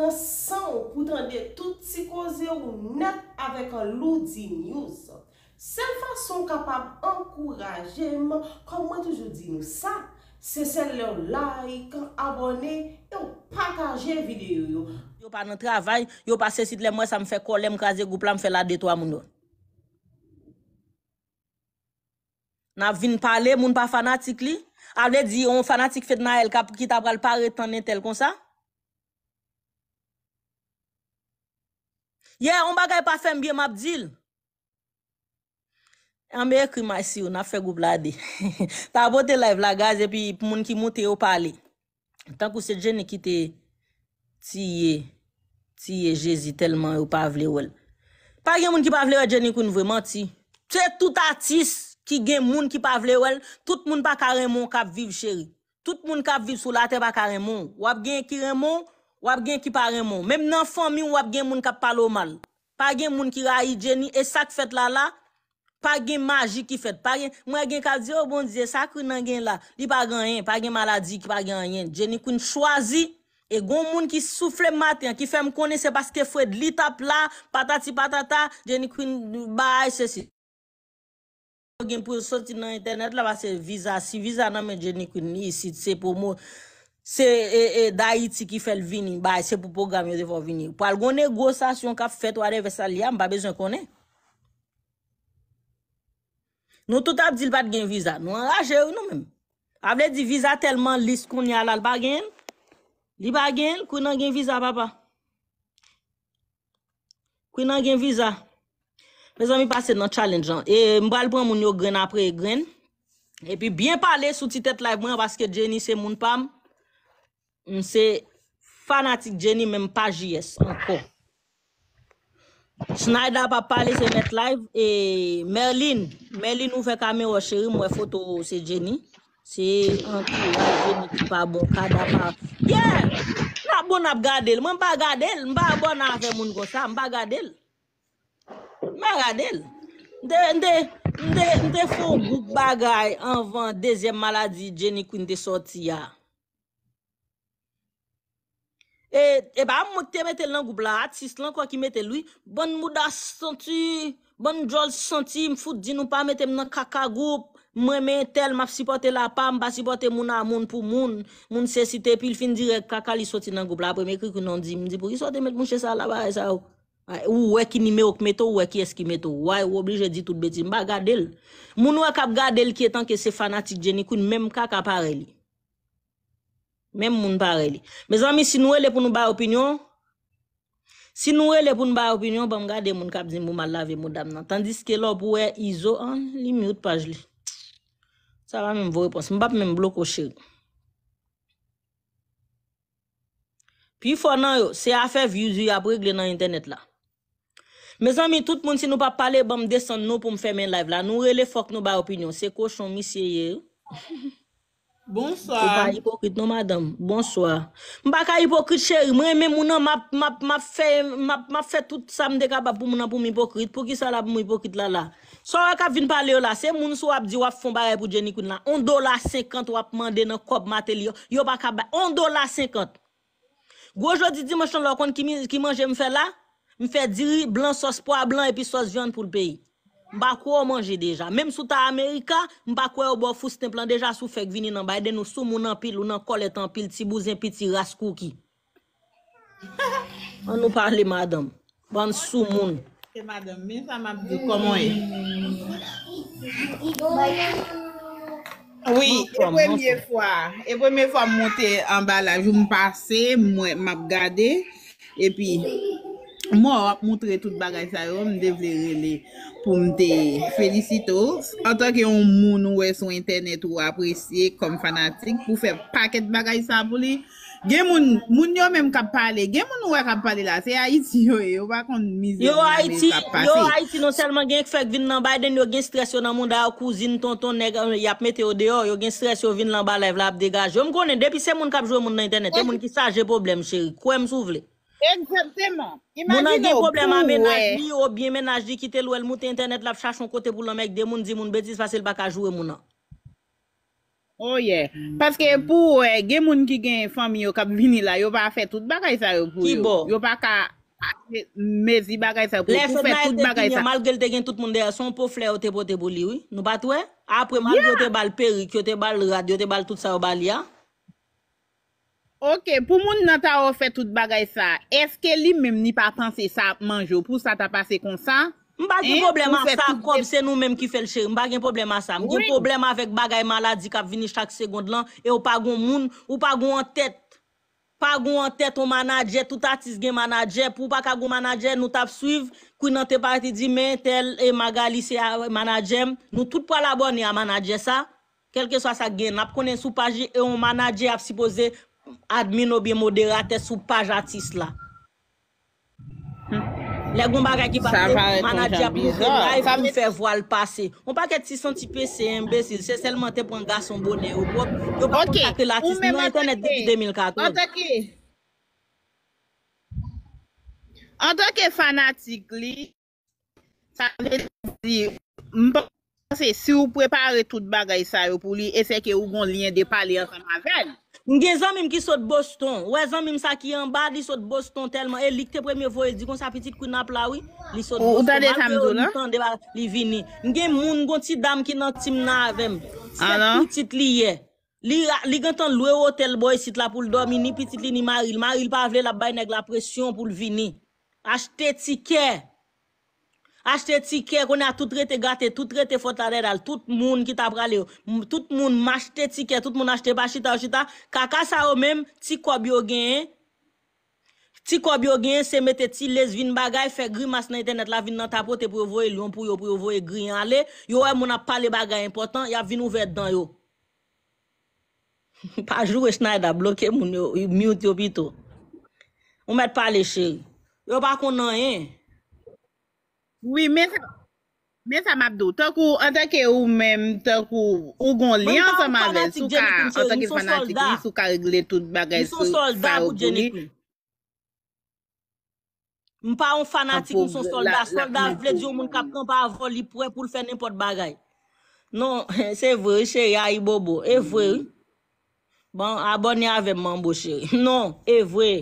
an san ou koutan de tout si koze ou net avèk an loudi nyous. Sen fason kapab an kouraje man, kon mwen toujou di nou sa, se sen lè ou like, abone, ou paka je videyo yo. Yo pa nan travay, yo pa sesit lè mwen sa mwen fè kolè mwen kaze goup la mwen fè la detwa moun yo. Na vin pale moun pa fanatik li, avè di yon fanatik fèd nan el kap ki tabral pare tanen tel kon sa. Ye, an bagay pa fèm biye mabdil. An beye kri ma si ou, na fè goup la de. Ta bote la ev la gaz epi moun ki moun te yo pale. Tan kou se djeni ki te tiye, tiye jezi telman yo pavle wèl. Pa gen moun ki pavle wèl djeni koun vwèman ti. Tse tout atis ki gen moun ki pavle wèl, tout moun pa karemon kap viv cheri. Tout moun kap viv sou la te pa karemon. Wap gen kiremon. Wap gen ki pare moun. Mem nan fon mi ou wap gen moun kap pale ou mal. Pa gen moun ki rayi geni. E sa ki fet la la. Pa gen maji ki fet. Pa gen. Mwen gen ka di yo oh, bon diye. Sa ki nan gen la. Li pa gen yen. Pa gen maladi ki pa gen yen. Geni kwen chwazi. E goun moun ki soufle maten. Ki fem konese paske fwede. Li tapla. Patati patata. Geni kwen baay se si. Geni pou soti nan internet la va se viza si. Viza nan men geni kwen ni si. Se pou moun. Se, e, e, da iti ki fel vini. Bay, se pou program yo devon vini. Po algon negosasyon ka fet ware ve sa liyam, ba bezen konen. Nou tout ap di l pat gen viza. Nou an raje ou nou men. Able di viza telman list kon yal al bagen. Li bagen, kwen nan gen viza, papa? Kwen nan gen viza? Me zan mi pase nan challenge, jan. E mbal pou an moun yo gren apre, gren. E pi bien pale, sou ti tet la mwen, paske jeni se moun pam. M se fanatik Jenny menm pa JS ankon. Schneider pa pale se met live. E Merlin, Merlin ou fe kamero cheri mwe foto se Jenny. Se ankon Jenny ki pa bon kada pa. Ye, nan bon ap gadele. M ba gadele, m ba bon anfe moun gosan. M ba gadele. M ba gadele. M de fok bagay anvan dezem maladi Jenny kwen de soti ya. E, e ba mwen te metel nan goup la at, si slan kwa ki metel lui, bon mouda senti, bon jol senti, mfout di nou pa metem nan kaka goup, mwen men tel, map sipote la pa, mba sipote moun a moun pou moun, moun sesite, pi l fin dire kaka li soti nan goup la apre, mwen ekri koun nan di, mwen di pou ki sote met mwen chesa la ba, e ou we ki nime ok meto, ou we ki eski meto, ou obli je di tout beti, mba gadel. Moun wak ap gadel ki etan ke se fanatik jenikoun, menm kaka pareli. Mem moun pare li. Me zami, si nou e le pou nou ba opinyon, si nou e le pou nou ba opinyon, pou m gade moun kap zin pou ma lave mou dam nan. Tandis ke lò pou e izo an, li m yot page li. Sa va men m vò repons. M bap men m blok o shirik. Pi fò nan yo, se afev yuzuy apregle nan internet la. Me zami, tout moun si nou pa pale, pou m desen nou pou m fè men live la. Nou e le fok nou ba opinyon. Se koshon mi siye yo. Bonsoir. Y pa hipokrit non madame? Bonsoir. M baka hipokrit cheri, m reme mounan map fe tout sa m dekabap pou mounan pou m hipokrit pou ki sa la pou m hipokrit la la. So akap vin pale yo la, se moun sou ap di wap fonbare pou jenikoun la. 1 dola 50 wap mande nan kop matel yo. Yo baka 1 dola 50. Gojodi di m chan lakon ki manje m fe la? M fe diri blan sos poa blan epi sos vyande pou l peyi. Mba kwe ou manje deja. Mem sou ta Amerika, mba kwe ou bo fous templan deja sou fek vini nan baye den nou sou moun an pil ou nan kolet an pil ti bouzen pi ti raskou ki. An nou parle madam. Ban sou moun. Mwen sa map de koman e? Oui, e bon, pou e mye fwa. E pou e mye fwa monte an ba la. Jou m'pase, m'ap gade. E pi... Mwen ap moutre tout bagay sa yo, mwen devle rele pou mte felisito. Anta ki yon moun ouwe sou internet ou apresye kom fanatik pou fe paket bagay sa pou li. Gen moun, moun yo menm kap pale, gen moun ouwe kap pale la, se Haiti yo, e, yo bakon mizir nan men kap pase. Yo Haiti, yo Haiti nonselman gen ki fek vin nan Biden, yo gen stres yo nan moun da yo kouzine, tonton, neg, euh, yapmete yo deyo, yo gen stres yo vin nan balay vla ap degaj. Yo m konen, depi se moun kap jo moun nan internet, se moun ki sa je problem cheri, kwen m sou vle? Exactement. Mou nan gen problem a menaj li yo, ou bi menaj di kite lou el mouti internet la f chas yon kote pou lomek de moun di moun betis fasil baka jowe mou nan. Oh yeah. Paske pou gen moun ki gen fami yo kap vini la, yo pa fe tout bagay sa yo pou yo. Ki bo? Yo pa ka mezi bagay sa yo pou fe tout bagay sa. Mal gwen te gen tout moun de yon, son pou fler yo te bote pou li. Nou batwe? Apre mal yo te bal peri, ki yo te bal rady, yo te bal tout sa yo bal ya. Ok, pou moun nan ta ou fè tout bagay sa, eske li mèm ni pa panse sa manjou? Pou sa ta pase konsa? M bagi m problem a sa, kob se nou mèm ki fè l che, m bagi m problem a sa. M gen problem avèk bagay maladi kap vini chak segond lan, e ou pa goun moun, ou pa goun an tèt, pa goun an tèt, ou manadje, tout artist gen manadje, pou pa kagoun manadje, nou tap suiv, kou nan te pati di men, tel, e magali se manadjem, nou tout pou alabon ni a manadje sa, kelke so sa gen, ap konen sou paje, e ou manad Admin obi modera te sou paj atis la. Le goun bagay ki pase, manadja pou fè voal pase. Mwen pa ke ti son ti pe se imbesil, se selman te pwonga son bonen. Ok, pou mè mwen preke, an toke, an toke fanatik li, sa mwen preke si, mwen pa preke si, si ou prepare tout bagay sa yo pou li, e se ke ou goun liye de pale an fanatik li. Nge zanmim ki sot boston, wè zanmim sa ki yon badi sot boston telman, e lik te premye voye, di kon sa petit kou napla wè, li sot boston. Ou dade tamdou nan? Ou dade tamdou nan, li vini. Nge moun kon ti dam ki nan timna avèm, si yon ah petit li ye. Li gantan lue hotel boy sit la pou l do, mi ni petit li ni maril, maril pa vle la bayne ek la presyon pou l vini. Ache te tikè. Ache te tike kon a tout re te gate, tout re te fotare dal, tout moun ki ta prale yo. Tout moun mache te tike, tout moun ache te bachita, bachita. Kaka sa yo menm, ti kwa biyo genye. Ti kwa biyo genye se mette ti lesvin bagay, fe gri mas nan internet la vin nan tapote pou yo voye lyon, pou yo voye gri. Yo wè e moun ap pale bagay important, yo ap vin ouverte dan yo. Pa jou wech naye da bloke moun yo, yu mute yo pito. Ou met pale che. Yo pa kon nan yenye. Oui, mè sa mè a bèdou, tèk ou an tèk e ou mèm, tèk ou ou goun li an sa mè a vè, sou ka an tèk e fanatik, sou ka regle tout bagay sou fè ou bè. Mè pa an fanatik, mè son soldat, soldat vle di ou mè an kap kan pa avò li pouè pou l fè nèmpot bagay. Non, se vè, chè y a y bobo, e vè. Mm-hmm. Bon, abonè avè mè an bò chè, non, e vè.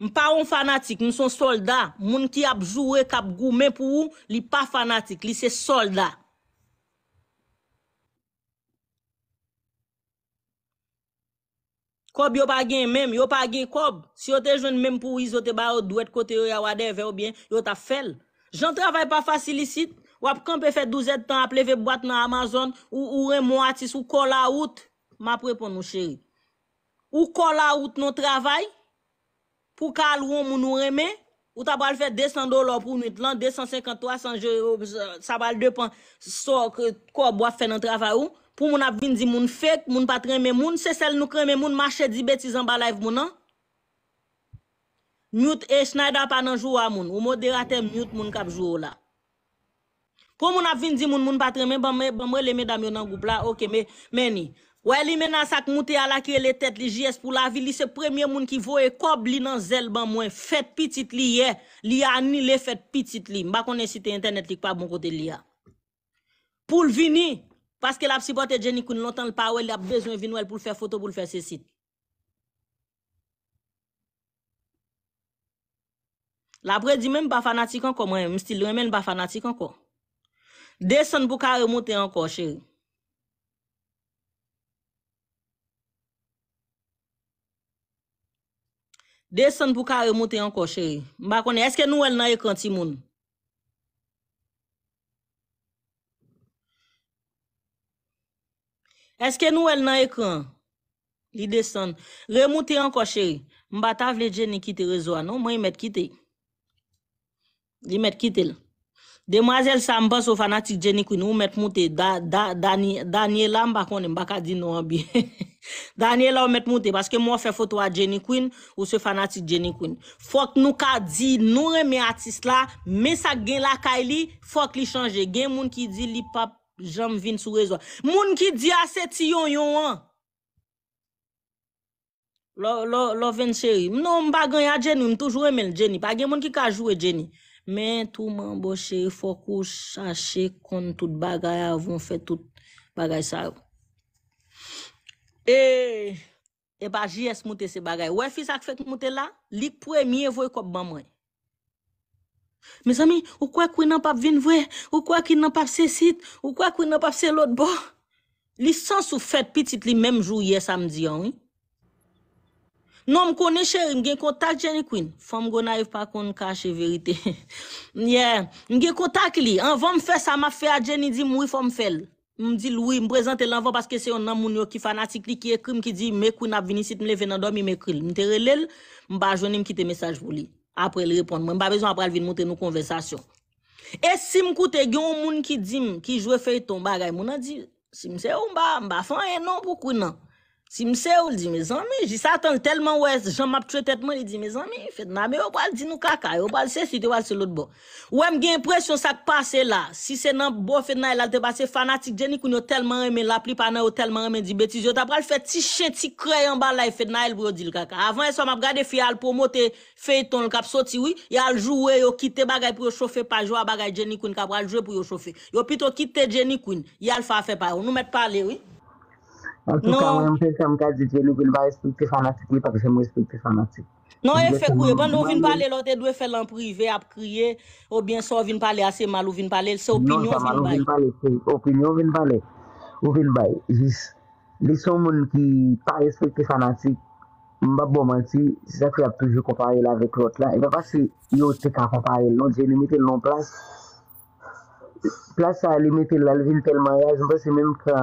M pa ou fanatik, nou son soldat. Moun ki ap zoure, kap gou, men pou ou, li pa fanatik. Li se soldat. Kob yo pa gen men, yo pa gen kob. Si yo te jwen men pou ou, izote ba ou, duwet kote yo ya wade, ve ou bien, yo ta fel. Jan travay pa fasilisit. Wap kan pe fet 12 etan, ap leve bat nan Amazon, ou ouren mou atis, ou kolout. Ma pre pon nou cheri. Ou kolout nou travay. pou kal woun moun ou reme, ou tabal fe 200 dolo pou mout lan, 250, 300 euro, sabal depan, so ko bo a fe nan travay ou, pou moun ap vin di moun fek, moun patreme moun, se sel nou kreme moun, mache di beti zan ba laev moun an, mout e snayda panan jou a moun, ou moderate mout moun kap jou ou la. Pou moun ap vin di moun moun patreme, moun patreme moun, moun mwen le mè dami ou nan goup la, ok mè, mè ni. Ouè li mena sak moutè ala kire le tèt li jyes pou la vi li se premye moun ki vo e kob li nan zèl ban mwen. Fèt pitit li ye, li a ni le fèt pitit li. Mba konen site internet li kwa moun kote li a. Poul vini, paske lap si bote djeni koun lontan lpawè, li ap bezon vini wèl pou lfè foto pou lfè se sit. La bre di men bafanatik anko mwen, mstil le men bafanatik anko. Desan pou kare moutè anko chèri. Desen pou ka remoute yon koshere. Mba konye, eske nou el nan ekran ti moun? Eske nou el nan ekran? Li desen. Remoute yon koshere. Mba tavle djen ni kite rezo anon. Mwen yon met kite. Yon met kite lè. Demoiselle Sambas ou fanatik Jenny Quinn ou met moute, Daniela mba konen, baka di nou an bi. Daniela ou met moute, baske mwa fe foto a Jenny Quinn ou se fanatik Jenny Quinn. Fok nou ka di nou reme artist la, me sa gen laka li, fok li chanje. Gen moun ki di li pap, jam ah, vin sou rezo. Moun ki di ase ti yon yon an. Lo ven cheri. Mnon mba gen ya Jenny, mtou jwemel Jenny, pa gen moun ki ka jwwe Jenny. Men tou man bòche, fò kò chache kon tout bagay avon fè tout bagay sa ou. E, e ba jyes moutè se bagay. Wè fi sa k fèk moutè la, li pwè miye vòy kop ban mwen. Mes ami, wè kwa ki nan pap vin vwe, wè kwa ki nan pap se sit, wè kwa ki nan pap se lot bo. Li san sou fèt pitit li mèm jou ye samdi an wè. Non m konè chèri, m gen kontak Jenny Queen. Fòm gò nan ev pa kon kache verite. Yeah, m gen kontak li. Anvan m fè, sa ma fè a Jenny, di m wè fòm fèl. M di l wè, m prezante l anvan, paske se yon nan moun yo ki fanatik li ki ekri, m ki di, mè Queen ap vini sit, m le venan do mi mè Queen. M te relèl, m ba jouni m kite mesaj wou li. Apre l repond mwen, m ba bezon apre al vin montè nou konvesasyon. E si m koute gen yon moun ki di m, ki jwe fè yon ton bagay, m w nan di, si m se yon ba, m ba fè yon e Si mse ou l di, me zan mi, jisatan, telman wè, jan map tretetman, l di, me zan mi, fèd nan, me wè wè wè l di nou kaka, wè wè wè l se si te wè l se lout bon. Wè m gen presyon sak pase la, si se nan bo fèd nan, l al te base fanatik, jenikoun yo telman remen la, pli pa nan yo telman remen di betizi, yo tap wè l fè ti chè, ti kre yon bal la, e fèd nan, l wè wè l di l kaka. Avan yon e so, m ap gade fè yon al pomote, fè yon ton, l kap soti wè, yon e jou wè, yon kite bagay pou yo chofe pa, jou wè bagay jenikoun, kap wè En tout ka, mwen mwen penke mwen ka dite, ou vin ba espekte fanatik li, pake se mwen espekte fanatik. Non, e fekou, e ban ou vin pale, lote dwe felan prive, ap kriye, ou bien so, ou vin pale ase mal, ou vin pale, se opinyon ou vin pale. Non, se opinyon ou vin pale, ou vin pale, jis, li son moun ki pa espekte fanatik, mwen ba bomansi, se sa fwe ap teje kopare la vek lote la, e va pasi, yo te ka pa pare, non, jen limitel non plas, plas sa limitel la, vin tel maya, jen basi menm ka,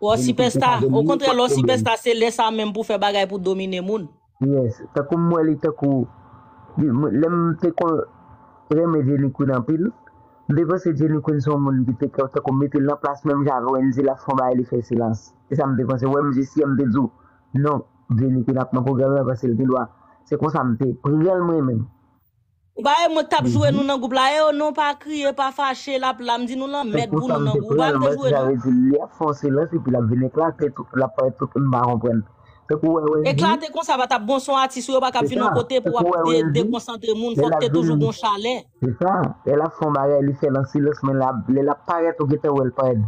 O kontre lò sipesta se lè sa mèm pou fè bagay pou domine moun. Yes, takou mwen li takou, lèm te kon reme geni kwen apil, deva se geni kwen son moun di tekèw takou metèl nan plas mèm jan rwenzi la fòmba li fè silans. E sa mwen te kon se wèm jisi mwen de djou, non geni kwen apil nan kou gèvèvè se lèm di lwa. Se kon sa mwen te, prigèl mwen mèm. Ou ba e mwen tap jwè mhm. nou nan goup la e, ou oh, nou pa kri, ou e, pa fache la, pou la mdi nou nan met bou nou nan goup, ou bak te jwè la. Eklat e kon sa va tap bon son ati sou yo bak ap fin an kote pou wap dekonsante moun, fote toujou bon chalet. E la fon ba e li fè nan silos men la, le la paret ou gete ou el paret.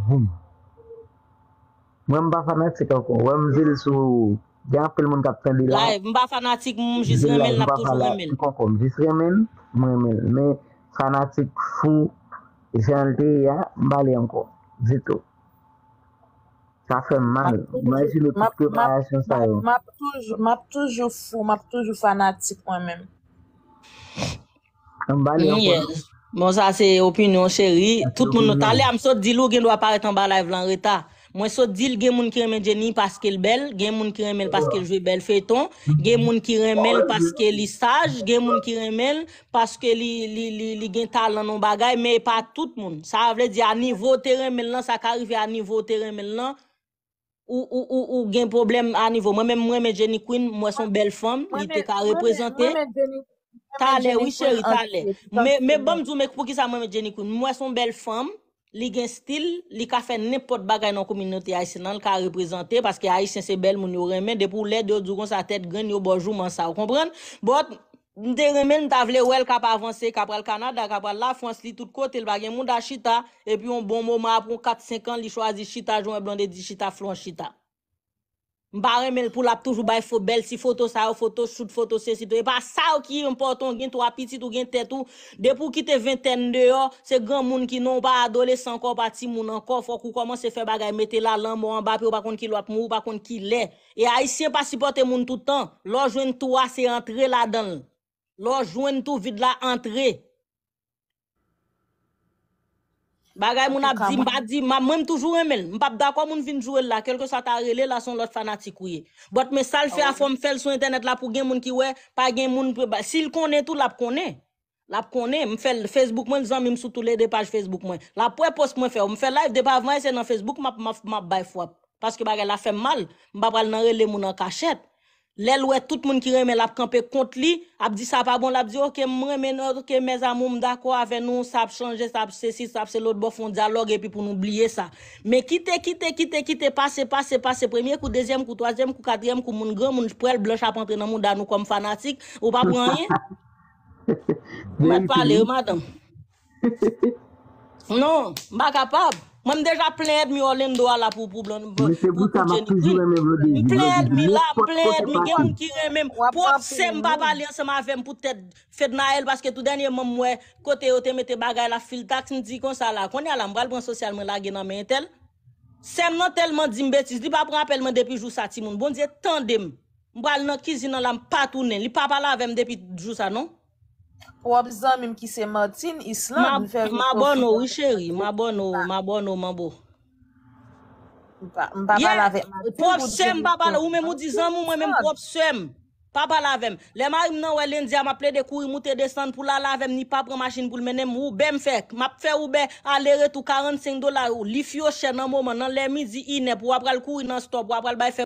Mwen mba fanatik an kon, mwen mzil sou, gen ap pel moun kap ten li la. Mba fanatik mwen jis remen, nap toujou remen. Mwen mba fanatik mwen jis remen, nap toujou remen. Mwen men, men fanatik fou, jante ya, mbali anko, zito. Sa fè mal, mwen jilou piskote a yas yon sa yon. Mwen ap toujou fou, mwen ap toujou fanatik mwen men. Mwen mbali anko. Bon sa se opinyon cheri, tout moun notale amsot dilou gen lwa pare tan balay vlan reta. Mwen so dil gen moun ki reme jenik paske l bel, gen moun ki remel paske l jwe bel feton, gen moun ki remel paske li saj, gen moun ki remel paske li gen talan nan bagay, me pa tout moun. Sa wè vle di a nivou teren men lan, sa ka arifè a nivou teren men lan, ou gen problem a nivou. Mwen men mwen jenik kwen, mwen son bel fom, li te ka reprezentè. Ta le, wè chè, ta le. Mwen bom djou mwen pou ki sa mwen jenik kwen, bon, mwen son bel fom, li gen stil, li ka fè nèpot bagay nan kominoti Aïsè nan l ka reprezentè, paske Aïsè se bel moun yo remè, depou lè diyo djou kon sa tèt gen yo bojou man sa, ou komprèn? Bot, mwen te remè, mwen ta vle wè l kap avansè, kap pral Kanada, kap pral la Frans, li tout kote l bagay moun da Chita, epi yon bon moun ma apron 4-5 an li chwazi Chita, joun e blande di Chita flon Chita. Mbare men pou lap toujou bay fo bel si foto sa yo, foto shoot, foto se si tou. E pa sa ou ki yon porton gen tou apitit ou gen tetou. Depou ki te ven ten de yo, se gen moun ki nou pa adole san ko pati moun anko. Fokou koman se fe bagay metela lan mou anba pe ou pa koun ki lop mou, pa koun ki le. E a yi se pa si pote moun toutan. Lò jwen tou a se entre la dan. Lò jwen tou vide la entre. Bagay moun ap di, mbap di, mbap mwen toujou remel, mbap dakwa moun vinjou el la, kelke sa ta rele la son lot fanatik kouye. Bote mè sal fè ah a fò m fèl sou internet la pou gen moun ki wè, pa gen moun, si l konè tout la pou konè. La pou konè, mfèl Facebook mwen, zan mwen msoutou le de page Facebook mwen, la pou e post mwen fè, mfèl live de pavman ese nan Facebook mwap mwap mwap bay fwap. Paske bagay la fèm mal, mbap al nan rele moun an kachèp. Lèl wè tout moun ki reme l ap kampe kont li, ap di sa pa bon, l ap di ok m reme nou, ok mèz a moun m dako avè nou, sa ap chanje, sa ap se si, sa ap se lout, bof, m dialogue epi pou m oubliye sa. Mè ki te, ki te, ki te, ki te, pase, pase, pase, premye, kou deuxième, kou troisième, kou quatrième, kou moun gran, moun jpre l blonch ap antre nan moun dan nou kom fanatik, ou pa pranye? Mwen pali, ou madan? Non, mba kapab! Mam deja plen edmi olen do ala pou pou blon. Mwen plen edmi la, plen edmi gen mwen kire mwen. Po, se m pap alen se ma avem pou tèd fèd nael paske tout denye mwen mwen kote ote mette bagay la fil taks mwen di kon sa la. Konye alan mwen bral bon sosyal mwen lage nan men etel. Sem nan telman di m betis. Li pap rappel mwen depi jou sa ti moun. Bon di etan dem. Mwen bral nan kizi nan lam patounen. Li pap alen avem depi jou sa non. Wap zanmim ki se madsin, islan mwen fèm. Mabon ou, richeri, mabon ou, mabon ou, mabou. Mbaba lave. Ye, mbaba lave, ou mwen mou di zanmou, mwen mwen mbaba lave. Le marym nan wè lèndia, maple de kouri moutè desan pou la lave, ni papre masin pou lmenèm, ou bè mfèk. Map fè ou bè, ale re tou 45 dolar, ou lifyo chè nan mou, nan lè mi di inè, pou wapral kouri nan stop, pou wapral bay fèm.